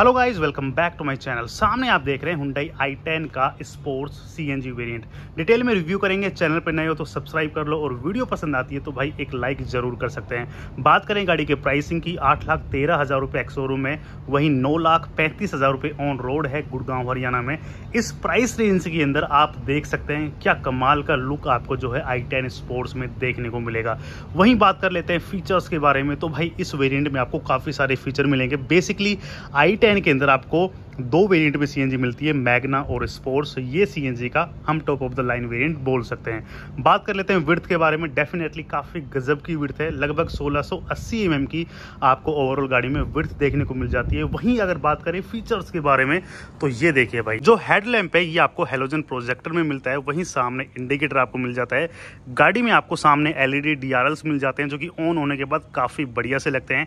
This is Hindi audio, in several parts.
hello guys welcome back to my channel सामने आप देख रहे हैं हुंडई आई टेन का स्पोर्ट्स सीएनजी वेरिएंट डिटेल में रिव्यू करेंगे चैनल पर नए हो तो सब्सक्राइब कर लो और वीडियो पसंद आती है तो भाई एक लाइक जरूर कर सकते हैं बात करें गाड़ी के प्राइसिंग की आठ लाख तेरह हज़ार रुपये एक्सो रूम में वहीं नौ लाख पैंतीस हज़ार रुपये ऑन रोड है गुड़गांव हरियाणा में इस प्राइस रेंज के अंदर आप देख सकते हैं क्या कमाल का लुक आपको जो है आई टेन स्पोर्ट्स में देखने को मिलेगा वहीं बात कर लेते हैं फीचर्स के बारे में तो भाई इस वेरियंट में आपको काफ़ी सारे फीचर मिलेंगे बेसिकली आई एंड के अंदर आपको दो वेरिएंट में सीएनजी मिलती है मैग्ना और स्पोर्ट्स ये सीएनजी का हम top of the line variant बोल सकते हैं बात कर लेते हैं विर्थ के बारे में डेफिनेटली काफ़ी गजब की विर्थ है लगभग 1680 एमएम की आपको ओवरऑल गाड़ी में विर्थ देखने को मिल जाती है वहीं अगर बात करें फीचर्स के बारे में तो ये देखिए भाई जो हेडलैम्प है ये आपको हेलोजन प्रोजेक्टर में मिलता है वहीं सामने इंडिकेटर आपको मिल जाता है गाड़ी में आपको सामने एलईडी डीआरएल्स मिल जाते हैं जो कि ऑन होने के बाद काफ़ी बढ़िया से लगते हैं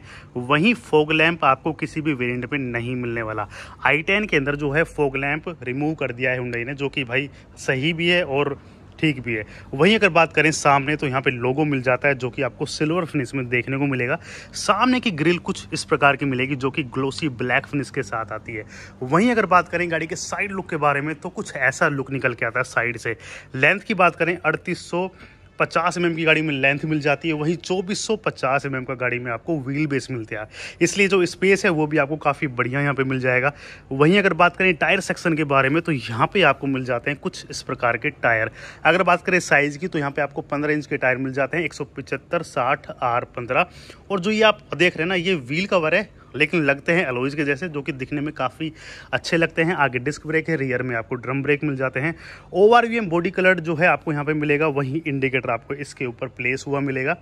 वहीं फोग लैम्प आपको किसी भी वेरियंट में नहीं मिलने वाला आई टेन के अंदर जो है फोग लैंप रिमूव कर दिया है हुंडई ने जो कि भाई सही भी है और ठीक भी है वहीं अगर बात करें सामने तो यहाँ पे लोगो मिल जाता है जो कि आपको सिल्वर फिनिश में देखने को मिलेगा सामने की ग्रिल कुछ इस प्रकार की मिलेगी जो कि ग्लोसी ब्लैक फिनिश के साथ आती है वहीं अगर बात करें गाड़ी के साइड लुक के बारे में तो कुछ ऐसा लुक निकल के आता है साइड से लेंथ की बात करें अड़तीस पचास एम की गाड़ी में लेंथ मिल जाती है वहीं चौबीस सौ पचास एम का गाड़ी में आपको व्हील बेस मिलते हैं इसलिए जो स्पेस है वो भी आपको काफ़ी बढ़िया यहाँ पर मिल जाएगा वहीं अगर बात करें टायर सेक्शन के बारे में तो यहाँ पर आपको मिल जाते हैं कुछ इस प्रकार के टायर अगर बात करें साइज़ की तो यहाँ पर आपको पंद्रह इंच के टायर मिल जाते हैं एक सौ पचहत्तर साठ आर पंद्रह और जो ये आप देख रहे हैं ना ये व्हील कवर है लेकिन लगते हैं अलोइज के जैसे जो कि दिखने में काफ़ी अच्छे लगते हैं आगे डिस्क ब्रेक है रियर में आपको ड्रम ब्रेक मिल जाते हैं ओवर बॉडी कलर जो है आपको यहाँ पर मिलेगा वहीं इंडिकेटर आपको इसके ऊपर प्लेस हुआ मिलेगा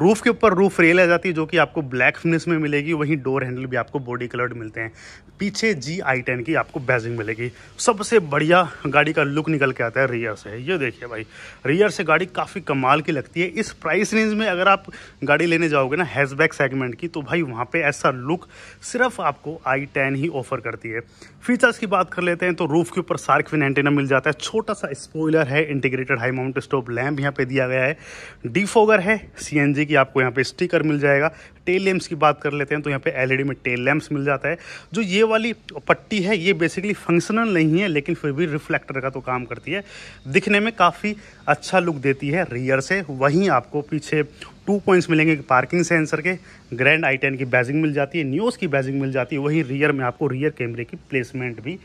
रूफ़ के ऊपर रूफ रेल आ जाती है जो कि आपको ब्लैक फिनिश में मिलेगी वहीं डोर हैंडल भी आपको बॉडी कलर्ड मिलते हैं पीछे जी आई टेन की आपको बैजिंग मिलेगी सबसे बढ़िया गाड़ी का लुक निकल के आता है रियर से ये देखिए भाई रियर से गाड़ी काफ़ी कमाल की लगती है इस प्राइस रेंज में अगर आप गाड़ी लेने जाओगे ना हैचबैक सेगमेंट की तो भाई वहाँ पर ऐसा लुक सिर्फ आपको आई टेन ही ऑफर करती है फीचर्स की बात कर लेते हैं तो रूफ़ के ऊपर फिन एंटेना मिल जाता है छोटा सा स्पोइलर है integrated high mount stop lamp यहाँ पे दिया गया है डीफोगर है सी कि आपको यहाँ पे स्टिकर मिल जाएगा टेल लैम्प्स की बात कर लेते हैं तो यहाँ पे एलईडी में टेल लैम्प्स मिल जाता है जो ये वाली पट्टी है ये बेसिकली फंक्शनल नहीं है लेकिन फिर भी रिफ्लेक्टर का तो काम करती है दिखने में काफ़ी अच्छा लुक देती है रियर से वहीं आपको पीछे टू पॉइंट्स मिलेंगे पार्किंग सेंसर के ग्रैंड आई टेन की बैजिंग मिल जाती है न्यूज़ की बैजिंग मिल जाती है वहीं रियर में आपको रियर कैमरे की प्लेसमेंट भी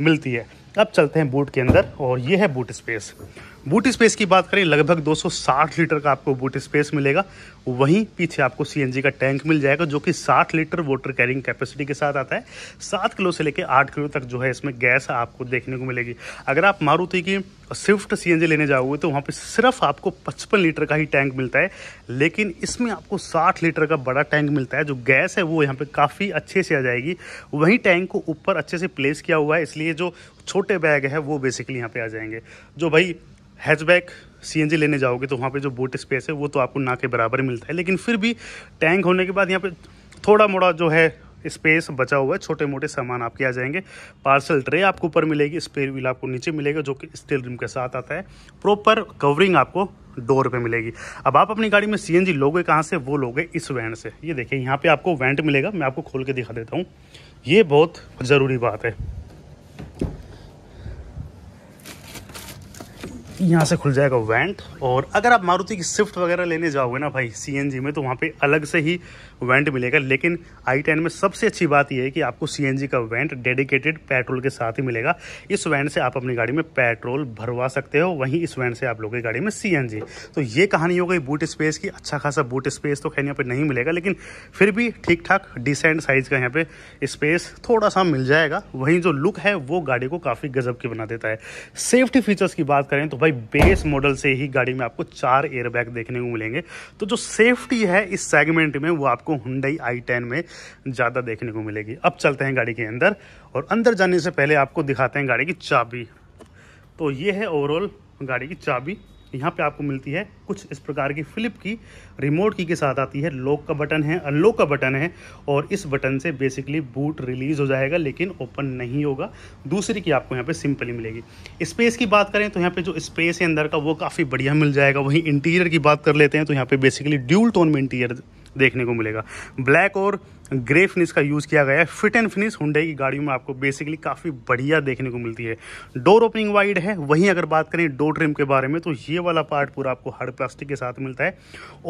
मिलती है अब चलते हैं बूट के अंदर और ये है बूट स्पेस बूट स्पेस की बात करें लगभग 260 लीटर का आपको बूट स्पेस मिलेगा वहीं पीछे आपको सी का टैंक मिल जाएगा जो कि 60 लीटर वाटर कैरिंग कैपेसिटी के साथ आता है सात किलो से लेकर आठ किलो तक जो है इसमें गैस आपको देखने को मिलेगी अगर आप मारुति की स्विफ्ट सी लेने जाओगे तो वहाँ पर सिर्फ आपको पचपन लीटर का ही टैंक मिलता है लेकिन इसमें आपको साठ लीटर का बड़ा टैंक मिलता है जो गैस है वो यहाँ पर काफ़ी अच्छे से आ जाएगी वहीं टैंक को ऊपर अच्छे से प्लेस किया हुआ है इसलिए जो छोटे छोटे बैग है वो बेसिकली यहाँ पे आ जाएंगे जो भाई हैचबैक सीएनजी लेने जाओगे तो वहाँ पे जो बोट स्पेस है वो तो आपको ना के बराबर मिलता है लेकिन फिर भी टैंक होने के बाद यहाँ पे थोड़ा मोड़ा जो है स्पेस बचा हुआ है छोटे मोटे सामान आपके आ जाएंगे पार्सल ट्रे आपको ऊपर मिलेगी स्पेयर व्हील आपको नीचे मिलेगा जो कि स्टील रूम के साथ आता है प्रॉपर कवरिंग आपको डोर पे मिलेगी अब आप अपनी गाड़ी में सीएनजी लोगे कहाँ से वो लोगे इस वैंड से ये देखिए यहाँ पे आपको वेंट मिलेगा मैं आपको खोल के दिखा देता हूँ ये बहुत ज़रूरी बात है यहाँ से खुल जाएगा वेंट और अगर आप मारुति की स्विफ्ट वगैरह लेने जाओगे ना भाई सीएनजी में तो वहाँ पे अलग से ही वेंट मिलेगा लेकिन आई टेन में सबसे अच्छी बात यह है कि आपको सीएनजी का वेंट डेडिकेटेड पेट्रोल के साथ ही मिलेगा इस वेंट से आप अपनी गाड़ी में पेट्रोल भरवा सकते हो वहीं इस वेंट से आप लोगों की गाड़ी में सी तो ये कहानी हो गई बूट स्पेस की अच्छा खासा बूट स्पेस तो खैर यहाँ पर नहीं मिलेगा लेकिन फिर भी ठीक ठाक डिसेंट साइज़ का यहाँ पे स्पेस थोड़ा सा मिल जाएगा वहीं जो लुक है वो गाड़ी को काफ़ी गजब की बना देता है सेफ्टी फीचर्स की बात करें तो भाई बेस मॉडल से ही गाड़ी में आपको चार एयरबैग देखने को मिलेंगे तो जो सेफ्टी है इस सेगमेंट में वो आपको हुंडई आई टेन में ज़्यादा देखने को मिलेगी अब चलते हैं गाड़ी के अंदर और अंदर जाने से पहले आपको दिखाते हैं गाड़ी की चाबी तो ये है ओवरऑल गाड़ी की चाबी यहाँ पे आपको मिलती है कुछ इस प्रकार की फ्लिप की रिमोट की के साथ आती है लॉक का बटन है अनलॉक का बटन है और इस बटन से बेसिकली बूट रिलीज़ हो जाएगा लेकिन ओपन नहीं होगा दूसरी की आपको यहाँ पे सिंपली मिलेगी स्पेस की बात करें तो यहाँ पे जो स्पेस है अंदर का वो काफ़ी बढ़िया मिल जाएगा वहीं इंटीरियर की बात कर लेते हैं तो यहाँ पे बेसिकली ड्यूल टोन में इंटीरियर देखने को मिलेगा ब्लैक और ग्रे फिनिश का यूज़ किया गया है फिट एंड फिनिश हुडे की गाड़ियों में आपको बेसिकली काफ़ी बढ़िया देखने को मिलती है डोर ओपनिंग वाइड है वहीं अगर बात करें डोर ट्रिम के बारे में तो ये वाला पार्ट पूरा आपको हार्ड प्लास्टिक के साथ मिलता है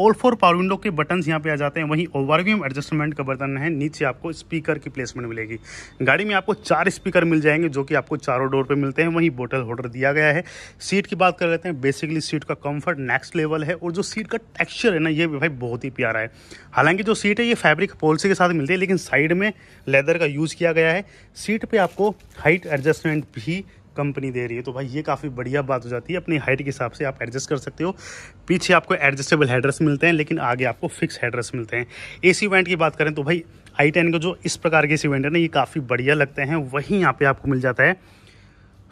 ऑल फोर पावर विंडो के बटन्स यहाँ पे आ जाते हैं वहीं ओवरव्यूम एडजस्टमेंट का बर्तन है नीचे आपको स्पीकर की प्लेसमेंट मिलेगी गाड़ी में आपको चार स्पीकर मिल जाएंगे जो कि आपको चारों डोर पर मिलते हैं वहीं बोटल होल्डर दिया गया है सीट की बात कर लेते हैं बेसिकली सीट का कम्फर्ट नेक्स्ट लेवल है और जो सीट का टेक्स्चर है ना ये भाई बहुत ही प्यारा है हालांकि जो सीट है ये फैब्रिक पोलसी के साथ मिलती है लेकिन साइड में लेदर का यूज़ किया गया है सीट पे आपको हाइट एडजस्टमेंट भी कंपनी दे रही है तो भाई ये काफ़ी बढ़िया बात हो जाती है अपनी हाइट के हिसाब से आप एडजस्ट कर सकते हो पीछे आपको एडजस्टेबल हेड्रेस मिलते हैं लेकिन आगे आपको फिक्स हेड्रेस मिलते हैं ए इवेंट की बात करें तो भाई आई टेन का जो इस प्रकार के सी इवेंट है ना ये काफ़ी बढ़िया लगते हैं वहीं यहाँ पे आपको मिल जाता है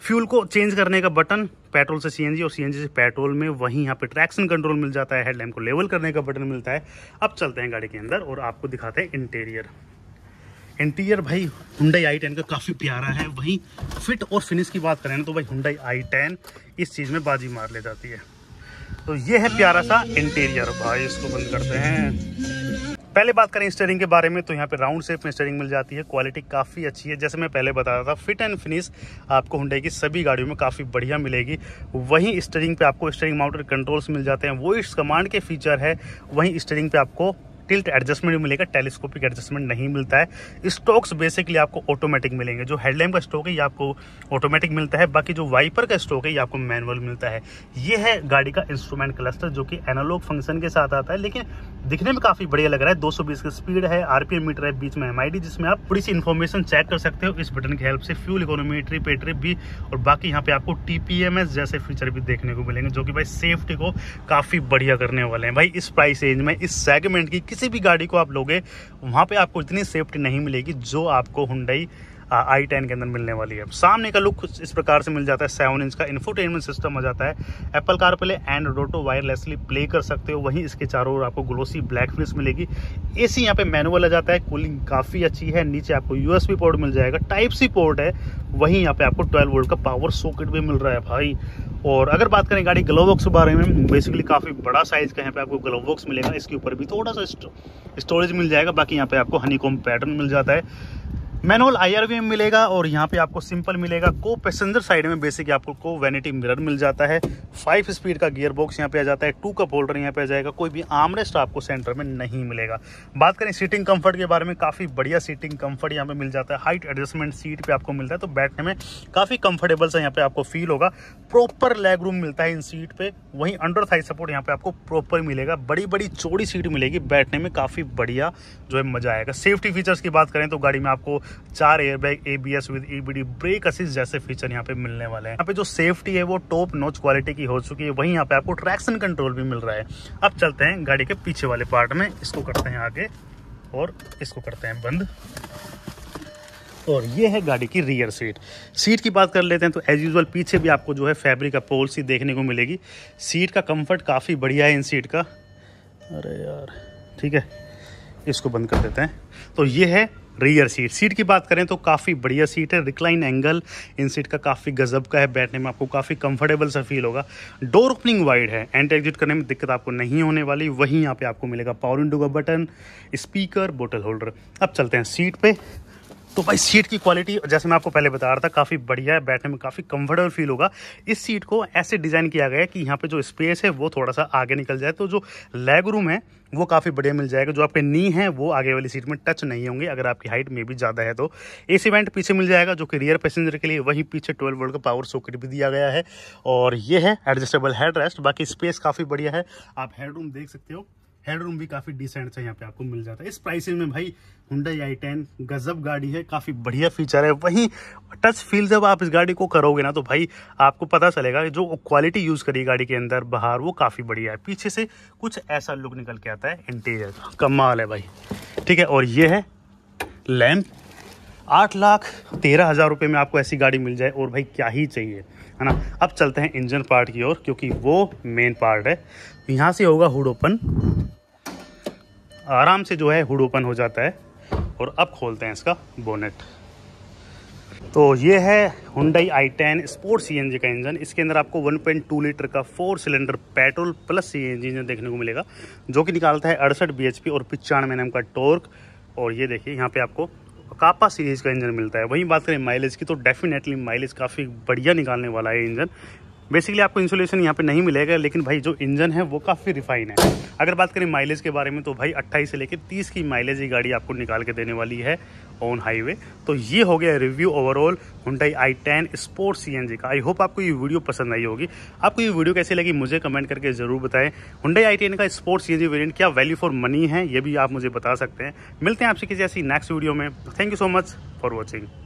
फ्यूल को चेंज करने का बटन पेट्रोल से सीएनजी और सीएनजी से पेट्रोल में वहीं यहाँ पे ट्रैक्शन कंट्रोल मिल जाता है हेडलैम्प को लेवल करने का बटन मिलता है अब चलते हैं गाड़ी के अंदर और आपको दिखाते हैं इंटीरियर इंटीरियर भाई हुंडई आई टेन का काफ़ी प्यारा है वहीं फिट और फिनिश की बात करें ना तो भाई हुंडई आई टेन इस चीज़ में बाजी मार ले जाती है तो ये है प्यारा सा इंटीरियर भाई इसको बंद करते हैं पहले बात करें स्टेयरिंग के बारे में तो यहाँ पे राउंड शेप में स्टेयरिंग मिल जाती है क्वालिटी काफ़ी अच्छी है जैसे मैं पहले बता रहा था फिट एंड फिनिश आपको हुंडे की सभी गाड़ियों में काफ़ी बढ़िया मिलेगी वहीं स्टेयरिंग पे आपको स्टेयरिंग माउंटेड कंट्रोल्स मिल जाते हैं इस कमांड के फीचर है वहीं स्टेयरिंग पे आपको टिल्ट एडजस्टमेंट भी मिलेगा टेलीस्कोपिक एडजस्टमेंट नहीं मिलता है स्टॉक्स बेसिकली आपको ऑटोमेटिक मिलेंगे जो हेडलैम्प का स्टॉक है ये आपको ऑटोमेटिक मिलता है बाकी जो वाइपर का स्टॉक है ये आपको मैनुअल मिलता है ये है गाड़ी का इंस्ट्रूमेंट क्लस्टर जो कि एनालॉग फंक्शन के साथ आता है लेकिन दिखने में काफी बढ़िया लग रहा है दो की स्पीड है आरपीएम मीटर है बीच में एम जिसमें आप थोड़ी सी इन्फॉर्मेशन चेक कर सकते हो इस बटन की हेल्प से फ्यूल इकोनॉमी ट्रिप भी और बाकी यहाँ पे आपको टीपीएमएस जैसे फीचर भी देखने को मिलेंगे जो कि भाई सेफ्टी को काफी बढ़िया करने वाले हैं भाई इस प्राइस रेंज में इस सेगमेंट की किसी भी गाड़ी को आप लोगे वहाँ पे आपको इतनी सेफ्टी नहीं मिलेगी जो आपको हुंडई आई टेन के अंदर मिलने वाली है सामने का लुक इस प्रकार से मिल जाता है सेवन इंच का इन्फोटेनमेंट सिस्टम आ जाता है एप्पल कार प्ले एंड रोटो वायरलेसली प्ले कर सकते हो वहीं इसके चारों ओर आपको ग्लोसी ब्लैक फिनिश मिलेगी ए सी यहाँ पे मैनुअल आ जाता है कूलिंग काफ़ी अच्छी है नीचे आपको यूएसबी पोर्ट मिल जाएगा टाइप सी पोर्ट है वहीं यहाँ पे आपको ट्वेल्व वोल्ट का पावर सॉकेट भी मिल रहा है भाई और अगर बात करें गाड़ी बॉक्स के बारे में बेसिकली काफ़ी बड़ा साइज़ का यहाँ पे आपको बॉक्स मिलेगा इसके ऊपर भी थोड़ा सा स्टोरेज मिल जाएगा बाकी यहाँ पे आपको हनीकॉम पैटर्न मिल जाता है मैनुअल आई में मिलेगा और यहाँ पे आपको सिंपल मिलेगा को पैसेंजर साइड में बेसिक आपको को वैनिटी मिरर मिल जाता है फाइव स्पीड का गियर बॉक्स यहाँ पे आ जाता है टू कप होल्डर यहाँ पे आ जाएगा कोई भी आमरेस्ट आपको सेंटर में नहीं मिलेगा बात करें सीटिंग कंफर्ट के बारे में काफ़ी बढ़िया सीटिंग कंफर्ट यहाँ पे मिल जाता है हाइट एडजस्टमेंट सीट पे आपको मिलता है तो बैठने में काफ़ी कंफर्टेबल सा यहाँ पे आपको फील होगा प्रॉपर लेग रूम मिलता है इन सीट पे वहीं अंडर थाई सपोर्ट यहाँ पे आपको प्रॉपर मिलेगा बड़ी बड़ी चौड़ी सीट मिलेगी बैठने में काफ़ी बढ़िया जो है मजा आएगा सेफ्टी फीचर्स की बात करें तो गाड़ी में आपको चार airbag ABS with EBD brake assist जैसे फीचर यहाँ पे मिलने वाले हैं यहाँ पे जो सेफ्टी है वो टॉप नोच क्वालिटी की हो चुकी है वहीं यहाँ पे आपको ट्रैक्शन कंट्रोल भी मिल रहा है अब चलते हैं गाड़ी के पीछे वाले पार्ट में इसको करते हैं आगे और इसको करते हैं बंद और ये है गाड़ी की रियर सीट सीट की बात कर लेते हैं तो एज यूजल पीछे भी आपको जो है फैब्रिक का पोल सी देखने को मिलेगी सीट का कंफर्ट काफ़ी बढ़िया है इन सीट का अरे यार ठीक है इसको बंद कर देते हैं तो ये है रियर सीट सीट की बात करें तो काफ़ी बढ़िया सीट है रिक्लाइन एंगल इन सीट का काफ़ी गजब का है बैठने में आपको काफ़ी कंफर्टेबल सा फील होगा डोर ओपनिंग वाइड है एंटी एग्जिट करने में दिक्कत आपको नहीं होने वाली वहीं यहाँ पे आपको मिलेगा पावर विंडो का बटन स्पीकर बोटल होल्डर अब चलते हैं सीट पर तो भाई सीट की क्वालिटी जैसे मैं आपको पहले बता रहा था काफ़ी बढ़िया है बैठने में काफ़ी कंफर्टेबल फील होगा इस सीट को ऐसे डिज़ाइन किया गया है कि यहाँ पे जो स्पेस है वो थोड़ा सा आगे निकल जाए तो जो लेग रूम है वो काफ़ी बढ़िया मिल जाएगा जो आपके नी है वो आगे वाली सीट में टच नहीं होंगे अगर आपकी हाइट में भी ज़्यादा है तो ए सी वेंट पीछे मिल जाएगा जो कि रियर पैसेंजर के लिए वहीं पीछे ट्वेल्व वर्ल्ड का पावर सॉकेट भी दिया गया है और ये है एडजस्टेबल हेड रेस्ट बाकी स्पेस काफ़ी बढ़िया है आप हेड रूम देख सकते हो हेडरूम भी काफ़ी डिसेंट सा यहाँ पे आपको मिल जाता है इस प्राइसिंग में भाई हुडा आई टेन गजब गाड़ी है काफ़ी बढ़िया फीचर है वहीं टच फील जब आप इस गाड़ी को करोगे ना तो भाई आपको पता चलेगा जो क्वालिटी यूज़ करी गाड़ी के अंदर बाहर वो काफ़ी बढ़िया है पीछे से कुछ ऐसा लुक निकल के आता है इंटीरियर कमाल है भाई ठीक है और ये है लैम्प आठ लाख तेरह हज़ार रुपये में आपको ऐसी गाड़ी मिल जाए और भाई क्या ही चाहिए है ना अब चलते हैं इंजन पार्ट की ओर क्योंकि वो मेन पार्ट है यहाँ से होगा हुड ओपन आराम से जो है हुड ओपन हो जाता है और अब खोलते हैं इसका बोनेट तो ये है Hyundai I ten sport C का इंजन इसके अंदर आपको 1.2 लीटर का four cylinder petrol plus C engine देखने को मिलेगा जो कि निकालता है अड़सठ बी और पिचानवे एन का टॉर्क और ये देखिए यहाँ पे आपको कापा सीरीज का इंजन मिलता है वहीं बात करें माइलेज की तो डेफिनेटली माइलेज काफ़ी बढ़िया निकालने वाला है इंजन बेसिकली आपको इंसुलेशन यहाँ पे नहीं मिलेगा लेकिन भाई जो इंजन है वो काफ़ी रिफाइन है अगर बात करें माइलेज के बारे में तो भाई 28 से लेकर 30 की माइलेज ये गाड़ी आपको निकाल के देने वाली है ऑन हाईवे तो ये हो गया रिव्यू ओवरऑल हुंडई आई टेन स्पोर्ट सी का आई होप आपको ये वीडियो पसंद आई होगी आपको ये वीडियो कैसी लगी मुझे कमेंट करके ज़रूर बताएं हुंडई आई टेन का स्पोर्ट सी वेरियंट क्या वैल्यू फॉर मनी है ये भी आप मुझे बता सकते हैं मिलते हैं आपसे किसी ऐसी नेक्स्ट वीडियो में thank you so much for watching